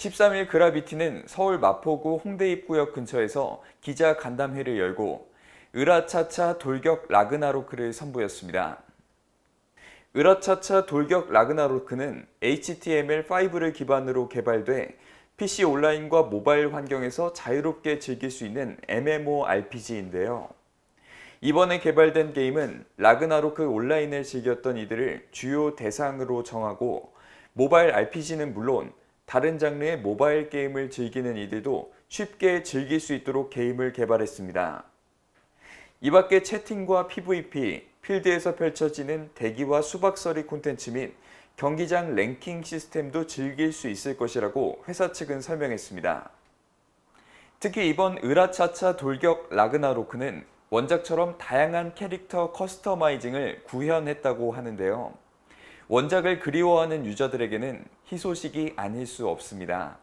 13일 그라비티는 서울 마포구 홍대 입구역 근처에서 기자 간담회를 열고 으라차차 돌격 라그나로크를 선보였습니다. 으라차차 돌격 라그나로크는 HTML5를 기반으로 개발돼 PC 온라인과 모바일 환경에서 자유롭게 즐길 수 있는 MMORPG인데요. 이번에 개발된 게임은 라그나로크 온라인을 즐겼던 이들을 주요 대상으로 정하고 모바일 RPG는 물론 다른 장르의 모바일 게임을 즐기는 이들도 쉽게 즐길 수 있도록 게임을 개발했습니다. 이 밖에 채팅과 PVP, 필드에서 펼쳐지는 대기와 수박서리 콘텐츠 및 경기장 랭킹 시스템도 즐길 수 있을 것이라고 회사 측은 설명했습니다. 특히 이번 으라차차 돌격 라그나로크는 원작처럼 다양한 캐릭터 커스터마이징을 구현했다고 하는데요. 원작을 그리워하는 유저들에게는 희소식이 아닐 수 없습니다.